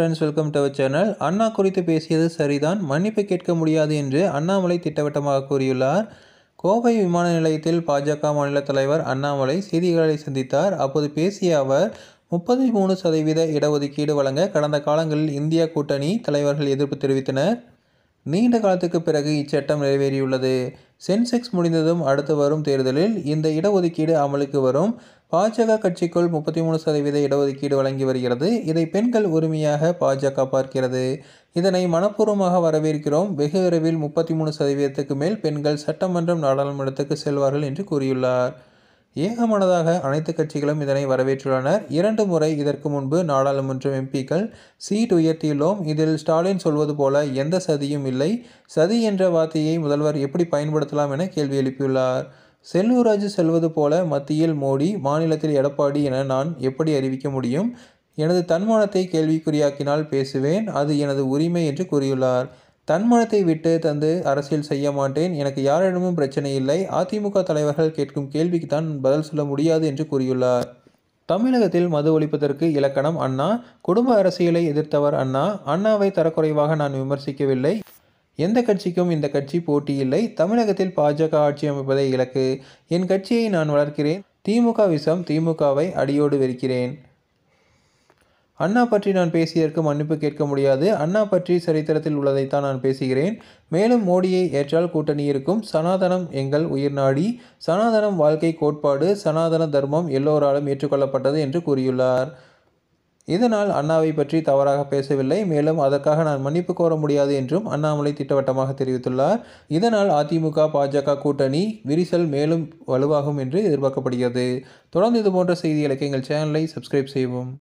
friends welcome to our channel அண்ணா குறித்து பேசியது சரிதான் மன்னிப்பு கேட்க முடியாது என்று அண்ணாமலை திட்டவட்டமாக கூறியுள்ளார் கோவை விமான நிலையத்தில் பாஜக மாநில தலைவர் அண்ணாமலை செய்திகளை சந்தித்தார் அப்போது பேசிய அவர் முப்பத்தி மூணு சதவீத இடஒதுக்கீடு வழங்க கடந்த காலங்களில் இந்தியா கூட்டணி தலைவர்கள் எதிர்ப்பு தெரிவித்தனர் நீண்ட காலத்துக்கு பிறகு இச்சட்டம் நிறைவேறியுள்ளது சென்செக்ஸ் முடிந்ததும் அடுத்து வரும் தேர்தலில் இந்த இடஒதுக்கீடு அமலுக்கு வரும் பாஜக கட்சிக்குள் முப்பத்தி மூணு சதவீத இடஒதுக்கீடு வழங்கி வருகிறது இதை பெண்கள் உரிமையாக பாஜக பார்க்கிறது இதனை மனப்பூர்வமாக வரவேற்கிறோம் வெகு விரைவில் முப்பத்தி மூணு சதவீதத்துக்கு மேல் பெண்கள் சட்டமன்றம் நாடாளுமன்றத்துக்கு செல்வார்கள் என்று கூறியுள்ளார் ஏகமனதாக அனைத்து கட்சிகளும் இதனை வரவேற்றுள்ளனர் இரண்டு முறை இதற்கு முன்பு நாடாளுமன்ற எம்பிக்கள் சீட் உயர்த்தியுள்ளோம் இதில் ஸ்டாலின் சொல்வது போல எந்த சதியும் இல்லை சதி என்ற வார்த்தையை முதல்வர் எப்படி பயன்படுத்தலாம் என கேள்வி எழுப்பியுள்ளார் செல்லூராஜு செல்வது போல மத்தியில் மோடி மாநிலத்தில் எடப்பாடி என நான் எப்படி அறிவிக்க முடியும் எனது தன்மானத்தை கேள்விக்குறியாக்கினால் பேசுவேன் அது எனது உரிமை என்று கூறியுள்ளார் தன்மனத்தை விட்டு தந்து அரசியல் செய்ய மாட்டேன் எனக்கு யாரிடமும் பிரச்சனை இல்லை அதிமுக தலைவர்கள் கேட்கும் கேள்விக்கு தான் பதில் சொல்ல முடியாது என்று கூறியுள்ளார் தமிழகத்தில் மது ஒழிப்பதற்கு இலக்கணம் அண்ணா குடும்ப அரசியலை எதிர்த்தவர் அண்ணா அண்ணாவை தரக்குறைவாக நான் விமர்சிக்கவில்லை எந்த கட்சிக்கும் இந்த கட்சி போட்டி இல்லை தமிழகத்தில் பாஜக ஆட்சி அமைப்பதை இலக்கு என் கட்சியை நான் வளர்க்கிறேன் திமுக விஷம் திமுகவை அடியோடு வெறுக்கிறேன் அண்ணா பற்றி நான் பேசியதற்கு மன்னிப்பு கேட்க முடியாது அண்ணா பற்றி சரித்திரத்தில் உள்ளதைத்தான் நான் பேசுகிறேன் மேலும் மோடியை ஏற்றால் கூட்டணி இருக்கும் சனாதனம் எங்கள் உயிர்நாடி சனாதனம் வாழ்க்கை கோட்பாடு சனாதன தர்மம் எல்லோராலும் ஏற்றுக்கொள்ளப்பட்டது என்று கூறியுள்ளார் இதனால் அண்ணாவை பற்றி தவறாக பேசவில்லை மேலும் அதற்காக நான் மன்னிப்பு கோர முடியாது என்றும் அண்ணாமலை திட்டவட்டமாக தெரிவித்துள்ளார் இதனால் அதிமுக பாஜக கூட்டணி விரிசல் மேலும் வலுவாகும் என்று எதிர்பார்க்கப்படுகிறது தொடர்ந்து இதுபோன்ற செய்திகளுக்கு எங்கள் சேனலை சப்ஸ்கிரைப் செய்வோம்